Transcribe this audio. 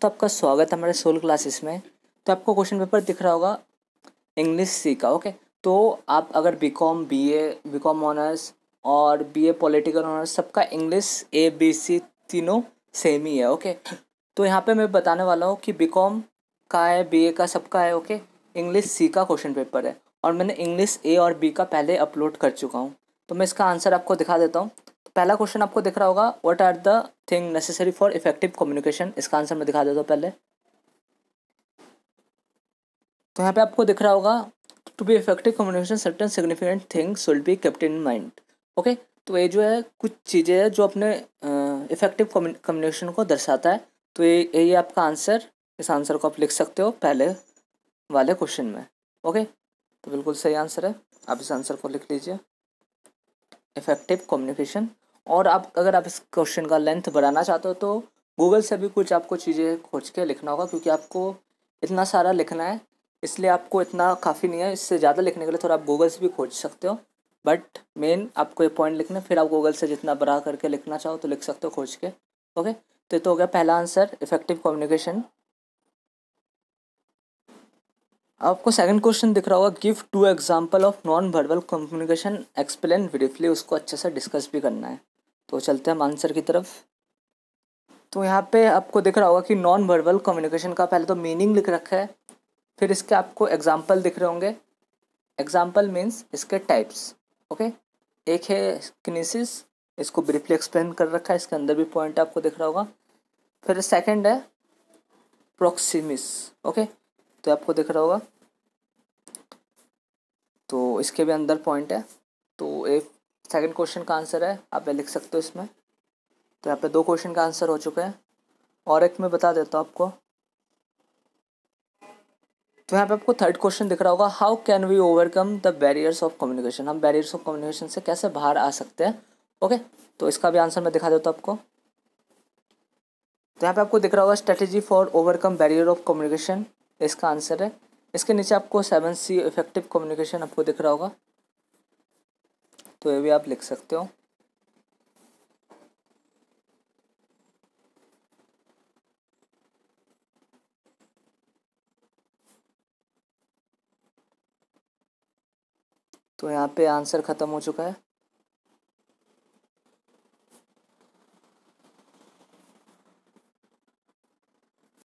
दोस्तों आपका स्वागत है हमारे सोल क्लासेस में तो आपको क्वेश्चन पेपर दिख रहा होगा इंग्लिश सी का ओके तो आप अगर B com B A B com honours और बी ए पॉलिटिकल ऑनर्स सबका इंग्लिश ए बी सी तीनों सेम ही है ओके तो यहाँ पे मैं बताने वाला हूँ कि बी कॉम का है बी ए का सबका है ओके इंग्लिश सी का क्वेश्चन पेपर है और मैंने इंग्लिश ए और बी का पहले अपलोड कर चुका हूँ तो मैं इसका आंसर आपको दिखा देता हूँ तो पहला क्वेश्चन आपको दिख रहा होगा what are the thing necessary for effective communication इसका आंसर मैं दिखा देता हूँ पहले तो यहाँ पे आपको दिख रहा होगा to be effective communication certain significant things should be kept in mind okay तो ये जो है कुछ चीज़ें हैं जो अपने इफेक्टिव कम्युनिकेशन को दर्शाता है तो ये यही आपका आंसर इस आंसर को आप लिख सकते हो पहले वाले क्वेश्चन में ओके तो बिल्कुल सही आंसर है आप इस आंसर को लिख लीजिए इफ़ेक्टिव कम्युनिकेशन और आप अगर आप इस क्वेश्चन का लेंथ बढ़ाना चाहते हो तो गूगल से भी कुछ आपको चीज़ें खोज के लिखना होगा क्योंकि आपको इतना सारा लिखना है इसलिए आपको इतना काफ़ी नहीं है इससे ज़्यादा लिखने के लिए थोड़ा आप गूगल से भी खोज सकते हो बट मेन आपको ये पॉइंट लिखना फिर आप गूगल से जितना बढ़ा करके लिखना चाहो तो लिख सकते हो खोज के ओके तो ये तो हो गया पहला आंसर इफेक्टिव कम्युनिकेशन आपको सेकंड क्वेश्चन दिख रहा होगा give two example of non verbal communication explain briefly उसको अच्छे से डिस्कस भी करना है तो चलते हैं आंसर की तरफ तो यहाँ पे आपको दिख रहा होगा कि नॉन वर्बल कम्युनिकेशन का पहले तो मीनिंग लिख रखा है फिर इसके आपको एग्जाम्पल दिख रहे होंगे एग्जाम्पल मीन्स इसके टाइप्स ओके एक है किनेसिस इसको ब्रीफली एक्सप्लेन कर रखा है इसके अंदर भी पॉइंट आपको दिख रहा होगा फिर सेकेंड है प्रोक्सीमिस ओके पे आपको दिख रहा होगा तो इसके भी अंदर पॉइंट है तो एक सेकंड क्वेश्चन का आंसर है आप ये लिख सकते हो इसमें तो यहाँ पे दो क्वेश्चन का आंसर हो चुके हैं और एक मैं बता देता हूँ आपको तो यहाँ पे आपको थर्ड क्वेश्चन दिख रहा होगा how can we overcome the barriers of communication हम बैरियर्स ऑफ कम्युनिकेशन से कैसे बाहर आ सकते हैं ओके तो इसका भी आंसर मैं दिखा देता हूँ आपको तो यहाँ पे आपको दिख रहा होगा strategy for overcome barrier of communication इसका आंसर है इसके नीचे आपको सेवन सी इफेक्टिव कम्युनिकेशन आपको दिख रहा होगा तो ये भी आप लिख सकते हो तो यहाँ पे आंसर ख़त्म हो चुका है